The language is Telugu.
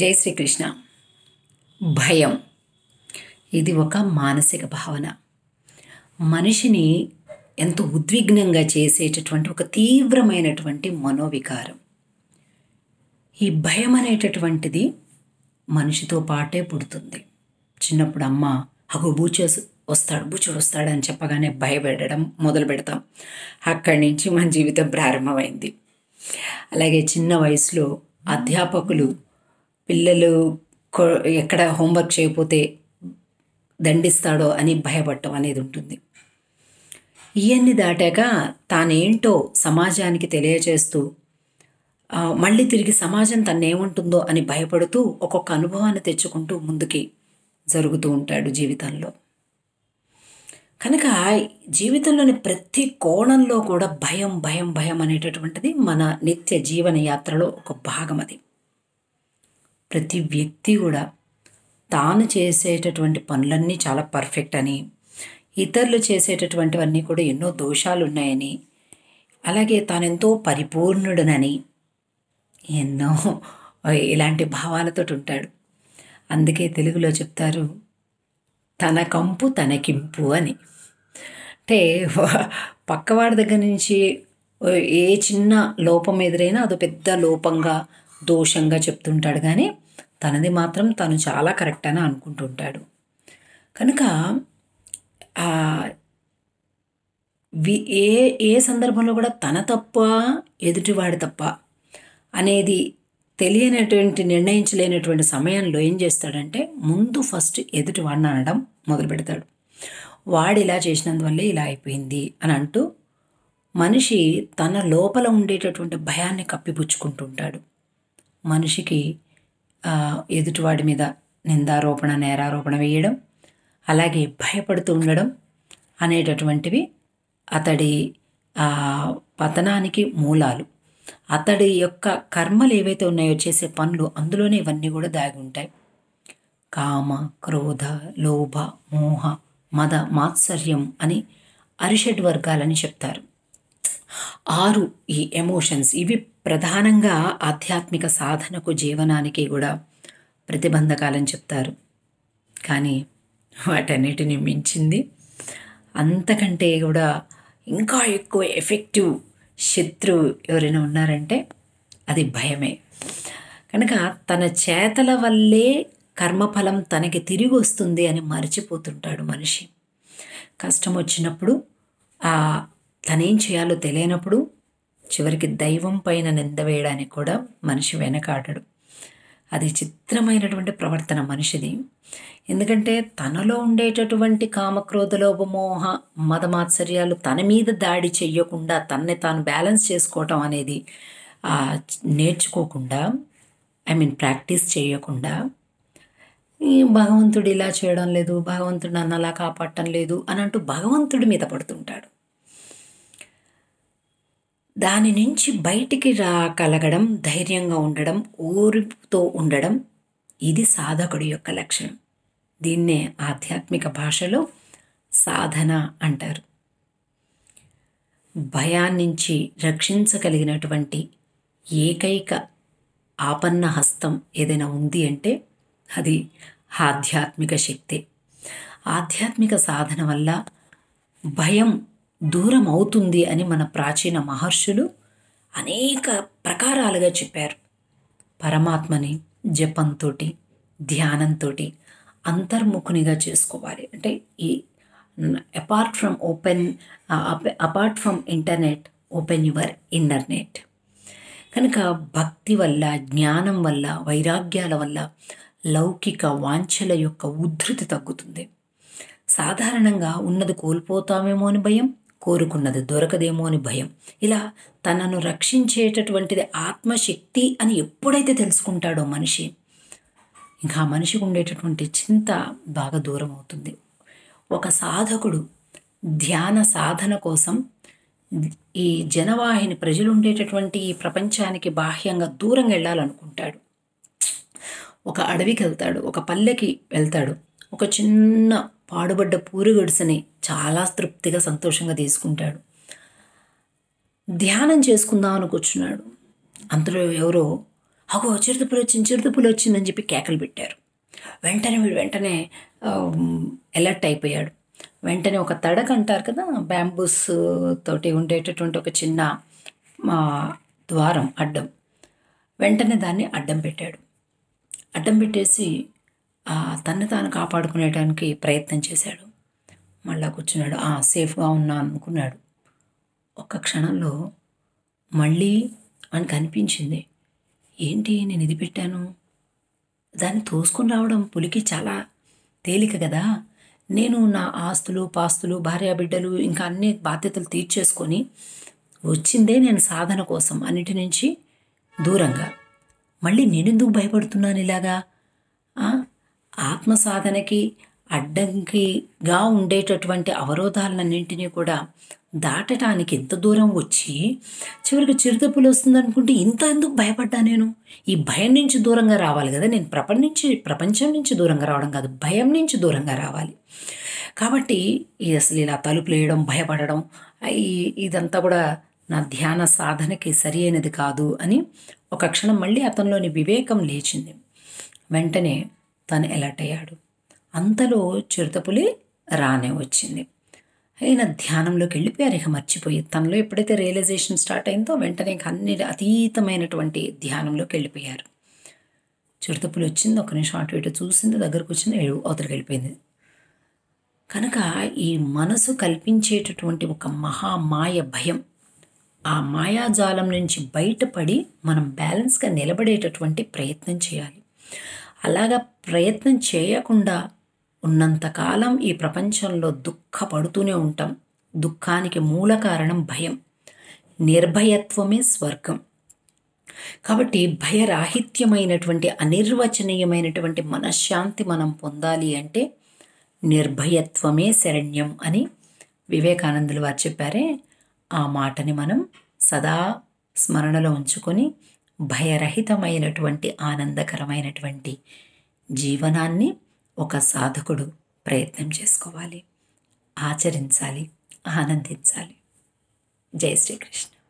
జై శ్రీకృష్ణ భయం ఇది ఒక మానసిక భావన మనిషిని ఎంతో ఉద్విగ్నంగా చేసేటటువంటి ఒక తీవ్రమైనటువంటి మనోవికారం ఈ భయం అనేటటువంటిది మనిషితో పాటే పుడుతుంది చిన్నప్పుడు అమ్మ అగో బూచేసు వస్తాడు బూచుడు వస్తాడని చెప్పగానే భయపెట్టడం మొదలు పెడతాం అక్కడి నుంచి మన జీవితం ప్రారంభమైంది అలాగే చిన్న వయసులో అధ్యాపకులు పిల్లలు ఎక్కడ హోంవర్క్ చేయకపోతే దండిస్తాడో అని భయపడటం అనేది ఉంటుంది ఇవన్నీ దాటాక తానేంటో సమాజానికి తెలియజేస్తూ మళ్ళీ తిరిగి సమాజం తన్నేముంటుందో అని భయపడుతూ ఒక్కొక్క అనుభవాన్ని తెచ్చుకుంటూ ముందుకి జరుగుతూ ఉంటాడు జీవితంలో కనుక జీవితంలోని ప్రతి కోణంలో కూడా భయం భయం భయం అనేటటువంటిది మన నిత్య జీవన యాత్రలో ఒక భాగం అది ప్రతి వ్యక్తి కూడా తాను చేసేటటువంటి పనులన్నీ చాలా పర్ఫెక్ట్ అని ఇతరులు చేసేటటువంటివన్నీ కూడా ఎన్నో దోషాలు ఉన్నాయని అలాగే తానెంతో పరిపూర్ణుడనని ఎన్నో ఇలాంటి భావాలతో ఉంటాడు అందుకే తెలుగులో చెప్తారు తన కంపు తనకింపు అని అంటే పక్కవాడి దగ్గర నుంచి ఏ చిన్న లోపం ఎదురైనా అదో పెద్ద లోపంగా దోషంగా చెప్తుంటాడు కానీ తనది మాత్రం తను చాలా కరెక్ట్ అని అనుకుంటుంటాడు కనుక వి ఏ ఏ సందర్భంలో కూడా తన తప్ప ఎదుటివాడి తప్ప అనేది తెలియనటువంటి నిర్ణయించలేనటువంటి సమయంలో ఏం చేస్తాడంటే ముందు ఫస్ట్ ఎదుటివాడిని అనడం మొదలు పెడతాడు వాడు ఇలా చేసినందువల్లే ఇలా అయిపోయింది అని అంటూ మనిషి తన లోపల ఉండేటటువంటి భయాన్ని కప్పిపుచ్చుకుంటుంటాడు మనిషికి ఎదుటివాడి మీద నిందారోపణ నేరారోపణ వేయడం అలాగే భయపడుతూ ఉండడం అనేటటువంటివి అతడి పతనానికి మూలాలు అతడి యొక్క కర్మలు ఏవైతే ఉన్నాయో చేసే పనులు అందులోనే ఇవన్నీ కూడా దాగి ఉంటాయి కామ క్రోధ లోభ మోహ మద మాత్సర్యం అని అరిషడ్ వర్గాలని చెప్తారు ఆరు ఈ ఎమోషన్స్ ఇవి ప్రధానంగా ఆధ్యాత్మిక సాధనకు జీవనానికి కూడా ప్రతిబంధకాలని చెప్తారు కానీ వాటన్నిటిని మించింది అంతకంటే కూడా ఇంకా ఎక్కువ ఎఫెక్టివ్ శత్రువు ఎవరైనా ఉన్నారంటే అది భయమే కనుక తన చేతల వల్లే కర్మఫలం తనకి తిరిగి వస్తుంది అని మర్చిపోతుంటాడు మనిషి కష్టం వచ్చినప్పుడు ఆ తనేం చేయాలో తెలియనప్పుడు చివరికి దైవం పైన నింద వేయడానికి కూడా మనిషి వెనకాడడు అది చిత్రమైనటువంటి ప్రవర్తన మనిషిది ఎందుకంటే తనలో ఉండేటటువంటి కామక్రోధ లోపమోహ మతమాత్సర్యాలు తన మీద దాడి చెయ్యకుండా తన్ని తాను బ్యాలెన్స్ చేసుకోవటం అనేది నేర్చుకోకుండా ఐ మీన్ ప్రాక్టీస్ చేయకుండా భగవంతుడు ఇలా చేయడం లేదు భగవంతుడు నన్ను అలా కాపాడటం లేదు అని అంటూ భగవంతుడి మీద పడుతుంటాడు దాని నుంచి బయటికి రా కలగడం ధైర్యంగా ఉండడం ఊరితో ఉండడం ఇది సాధకుడి యొక్క లక్షణం దీన్నే ఆధ్యాత్మిక భాషలో సాధన అంటారు భయాన్నించి రక్షించగలిగినటువంటి ఏకైక ఆపన్న హస్తం ఏదైనా ఉంది అంటే అది ఆధ్యాత్మిక శక్తి ఆధ్యాత్మిక సాధన వల్ల భయం దూరం అవుతుంది అని మన ప్రాచీన మహర్షులు అనేక ప్రకారాలుగా చెప్పారు పరమాత్మని జపంతో ధ్యానంతో అంతర్ముఖునిగా చేసుకోవాలి అంటే ఈ apart from open apart from internet open your internet కనుక భక్తి వల్ల జ్ఞానం వల్ల వైరాగ్యాల వల్ల లౌకిక వాంఛల యొక్క ఉద్ధృతి తగ్గుతుంది సాధారణంగా ఉన్నది కోల్పోతామేమో అని భయం కోరుకున్నది దొరకదేమో అని భయం ఇలా తనను రక్షించేటటువంటిది ఆత్మశక్తి అని ఎప్పుడైతే తెలుసుకుంటాడో మనిషి ఇంకా మనిషికి ఉండేటటువంటి చింత బాగా దూరం అవుతుంది ఒక సాధకుడు ధ్యాన సాధన కోసం ఈ జనవాహిని ప్రజలు ఉండేటటువంటి ఈ ప్రపంచానికి బాహ్యంగా దూరంగా వెళ్ళాలనుకుంటాడు ఒక అడవికి వెళ్తాడు ఒక పల్లెకి వెళ్తాడు ఒక చిన్న పాడుబడ్డ పూరి గడుసని చాలా తృప్తిగా సంతోషంగా తీసుకుంటాడు ధ్యానం చేసుకుందాం అనుకొచ్చున్నాడు అంతలో ఎవరో అగో చిరుతపులు వచ్చింది చిరుతపులు వచ్చిందని చెప్పి కేకలు పెట్టారు వెంటనే వీడు వెంటనే ఎలర్ట్ అయిపోయాడు వెంటనే ఒక తడక అంటారు కదా బ్యాంబూస్ తోటి ఉండేటటువంటి ఒక చిన్న ద్వారం అడ్డం వెంటనే దాన్ని అడ్డం పెట్టాడు అడ్డం పెట్టేసి తను తాను కాపాడుకునేటానికి ప్రయత్నం చేశాడు మళ్ళా కూర్చున్నాడు సేఫ్గా ఉన్నా అనుకున్నాడు ఒక్క క్షణంలో మళ్ళీ వానికి అనిపించింది ఏంటి నేను ఇది పెట్టాను దాన్ని తోసుకుని రావడం పులికి చాలా తేలిక కదా నేను నా ఆస్తులు పాస్తులు భార్యా బిడ్డలు ఇంకా అన్ని బాధ్యతలు తీర్చేసుకొని వచ్చిందే నేను సాధన కోసం అన్నిటి నుంచి దూరంగా మళ్ళీ ఎందుకు భయపడుతున్నాను ఇలాగా ఆత్మ సాధనకి అడ్డంకిగా ఉండేటటువంటి అవరోధాలన్నింటినీ కూడా దాటడానికి ఎంత దూరం వచ్చి చివరికి చిరుతప్పులు వస్తుంది అనుకుంటే ఇంత ఎందుకు భయపడ్డా నేను ఈ భయం నుంచి దూరంగా రావాలి కదా నేను ప్రపంచి ప్రపంచం నుంచి దూరంగా రావడం కాదు భయం నుంచి దూరంగా రావాలి కాబట్టి ఇది అసలు ఇలా తలుపులు వేయడం భయపడడం ఇదంతా కూడా నా ధ్యాన సాధనకి సరి అయినది కాదు అని ఒక క్షణం మళ్ళీ అతనిలోని వివేకం లేచింది వెంటనే తను ఎలర్ట్ అయ్యాడు అంతలో చిరుతపులి రానే వచ్చింది అయినా ధ్యానంలోకి వెళ్ళిపోయారు ఇక మర్చిపోయి తనలో ఎప్పుడైతే రియలైజేషన్ స్టార్ట్ అయిందో వెంటనే అన్ని అతీతమైనటువంటి ధ్యానంలోకి వెళ్ళిపోయారు చిరుతపులు వచ్చింది ఒక నిమిషం అటు ఇటు చూసింది దగ్గరకు వచ్చింది అవతలకి వెళ్ళిపోయింది కనుక ఈ మనసు కల్పించేటటువంటి ఒక మహామాయ భయం ఆ మాయాజాలం నుంచి బయటపడి మనం బ్యాలెన్స్గా నిలబడేటటువంటి ప్రయత్నం చేయాలి అలాగ ప్రయత్నం చేయకుండా ఉన్నంతకాలం ఈ ప్రపంచంలో దుఃఖపడుతూనే ఉంటాం దుఃఖానికి మూల కారణం భయం నిర్భయత్వమే స్వర్గం కాబట్టి భయరాహిత్యమైనటువంటి అనిర్వచనీయమైనటువంటి మనశ్శాంతి మనం పొందాలి అంటే నిర్భయత్వమే శరణ్యం అని వివేకానందులు వారు చెప్పారే ఆ మాటని మనం సదా స్మరణలో ఉంచుకొని భయరహితమైనటువంటి ఆనందకరమైనటువంటి జీవనాన్ని ఒక సాధకుడు ప్రయత్నం చేసుకోవాలి ఆచరించాలి ఆనందించాలి జై శ్రీకృష్ణ